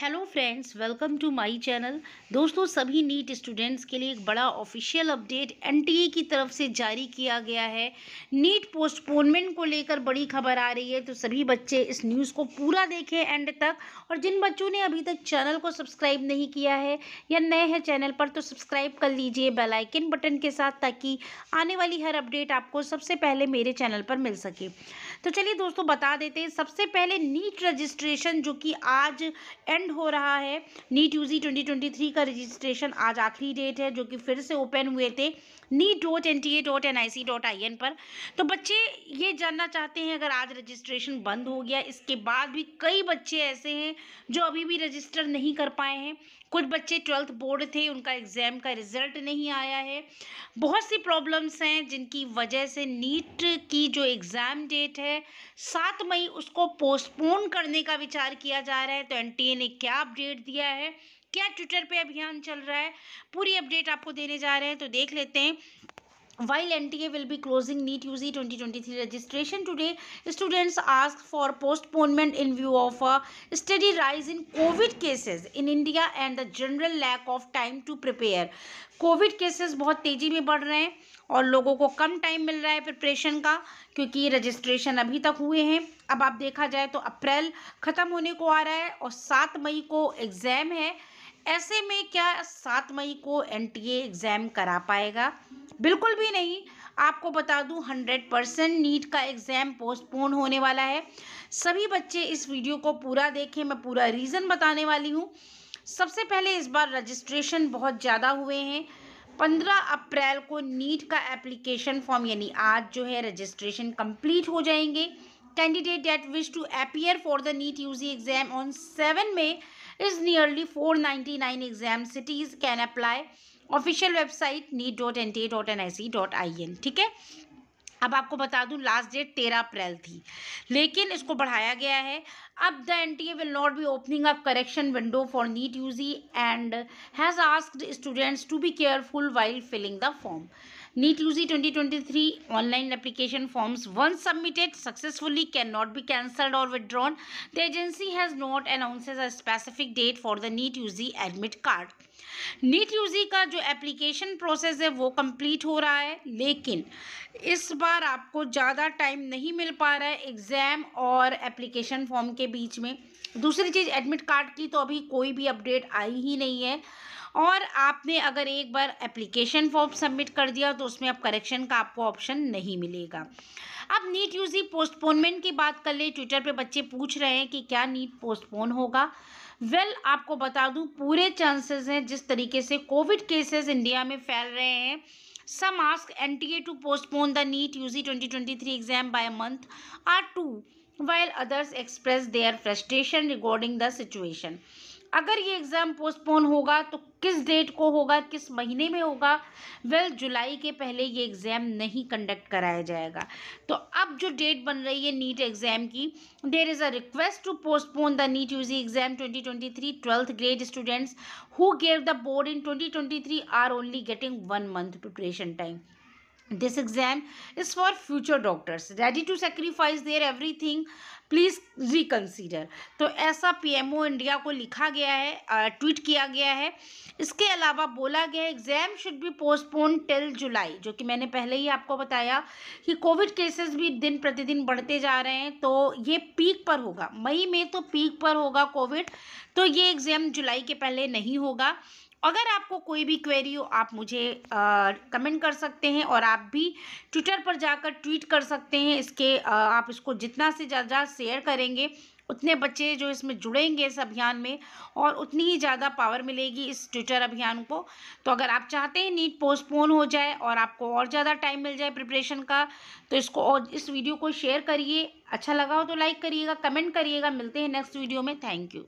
hello friends welcome to my channel दोस्तों सभी NEET students के लिए एक बड़ा ऑफिशियल अपडेट एनटीए की तरफ से जारी किया गया है नीट पोस्टपोनमेंट को लेकर बड़ी खबर आ रही है तो सभी बच्चे इस न्यूज़ को पूरा देखें एंड तक और जिन बच्चों ने अभी तक चैनल को सब्सक्राइब नहीं किया है या नए हैं चैनल पर तो सब्सक्राइब कर लीजिए बेलाइकिन बटन के साथ ताकि आने वाली हर अपडेट आपको सबसे पहले मेरे चैनल पर मिल सके तो चलिए दोस्तों बता देते हैं सबसे पहले नीट रजिस्ट्रेशन जो कि आज एंड हो रहा है नीट यू जी ट्वेंटी का रजिस्ट्रेशन आज आखिरी डेट है जो कि फिर से ओपन हुए थे NEET dot N T A dot N I C dot I N पर तो बच्चे ये जानना चाहते हैं अगर आज रजिस्ट्रेशन बंद हो गया इसके बाद भी कई बच्चे ऐसे हैं जो अभी भी रजिस्टर नहीं कर पाए हैं कुछ बच्चे ट्वेल्थ बोर्ड थे उनका एग्ज़ाम का रिज़ल्ट नहीं आया है बहुत सी प्रॉब्लम्स हैं जिनकी वजह से नीट की जो एग्ज़ाम डेट है सात मई उसको पोस्टपोन करने का विचार किया जा रहा है तो एन ने क्या अपडेट दिया है क्या ट्विटर पे अभियान चल रहा है पूरी अपडेट आपको देने जा रहे हैं तो देख लेते हैं while nta will be closing neat uc 2023 registration today students ask for postponement in view of a steady rise in covid cases in india and the general lack of time to prepare covid cases बहुत तेज़ी में बढ़ रहे हैं और लोगों को कम time मिल रहा है प्रिपरेशन का क्योंकि रजिस्ट्रेशन अभी तक हुए हैं अब आप देखा जाए तो अप्रैल ख़त्म होने को आ रहा है और सात मई को एग्ज़ाम है ऐसे में क्या सात मई को एनटीए एग्ज़ाम करा पाएगा बिल्कुल भी नहीं आपको बता दूं हंड्रेड परसेंट नीट का एग्ज़ाम पोस्टपोन होने वाला है सभी बच्चे इस वीडियो को पूरा देखें मैं पूरा रीज़न बताने वाली हूं सबसे पहले इस बार रजिस्ट्रेशन बहुत ज़्यादा हुए हैं पंद्रह अप्रैल को नीट का एप्लीकेशन फॉर्म यानी आज जो है रजिस्ट्रेशन कंप्लीट हो जाएंगे candidate that wish to appear for the NEET UG exam on seven में is nearly four ninety nine exam cities can apply official website NEET dot N T A dot N I C dot I N ठीक है अब आपको बता दूं last date तेरह अप्रैल थी लेकिन इसको बढ़ाया गया है अब the N T A will not be opening up correction window for NEET U G and has asked students to be careful while filling the form NEET लूसी three online application forms once submitted successfully can not be cancelled और withdrawn the agency has not announces a specific date for the NEET UG admit card NEET UG का जो application process है वो complete हो रहा है लेकिन इस बार आपको ज़्यादा टाइम नहीं मिल पा रहा है एग्जाम और एप्लीकेशन फॉर्म के बीच में दूसरी चीज़ एडमिट कार्ड की तो अभी कोई भी अपडेट आई ही नहीं है और आपने अगर एक बार एप्लीकेशन फॉर्म सबमिट कर दिया तो उसमें अब करेक्शन का आपको ऑप्शन नहीं मिलेगा अब नीट यूजी पोस्टपोनमेंट की बात कर ले ट्विटर पे बच्चे पूछ रहे हैं कि क्या नीट पोस्टपोन होगा वेल well, आपको बता दूं पूरे चांसेस हैं जिस तरीके से कोविड केसेस इंडिया में फैल रहे हैं some a to postpone the NEET U G twenty twenty three exam by month or two while others express their frustration regarding the situation अगर ये एग्ज़ाम पोस्टपोन होगा तो किस डेट को होगा किस महीने में होगा वेल well, जुलाई के पहले ये एग्ज़ाम नहीं कंडक्ट कराया जाएगा तो अब जो डेट बन रही है नीट एग्ज़ाम की there is a request to postpone the NEET UG exam 2023 twelfth grade students who gave the board in 2023 are only getting one month preparation time this exam is for future doctors ready to sacrifice their everything please reconsider तो ऐसा P M O India को लिखा गया है tweet किया गया है इसके अलावा बोला गया exam should be postpone till July जो कि मैंने पहले ही आपको बताया कि कोविड केसेस भी दिन प्रतिदिन बढ़ते जा रहे हैं तो ये पीक पर होगा मई में तो पीक पर होगा कोविड तो ये एग्ज़ाम जुलाई के पहले नहीं होगा अगर आपको कोई भी क्वेरी हो आप मुझे आ, कमेंट कर सकते हैं और आप भी ट्विटर पर जाकर ट्वीट कर सकते हैं इसके आ, आप इसको जितना से ज़्यादा शेयर करेंगे उतने बच्चे जो इसमें जुड़ेंगे इस अभियान में और उतनी ही ज़्यादा पावर मिलेगी इस ट्विटर अभियान को तो अगर आप चाहते हैं नीट पोस्टपोन हो जाए और आपको और ज़्यादा टाइम मिल जाए प्रिपरेशन का तो इसको और इस वीडियो को शेयर करिए अच्छा लगा हो तो लाइक करिएगा कमेंट करिएगा मिलते हैं नेक्स्ट वीडियो में थैंक यू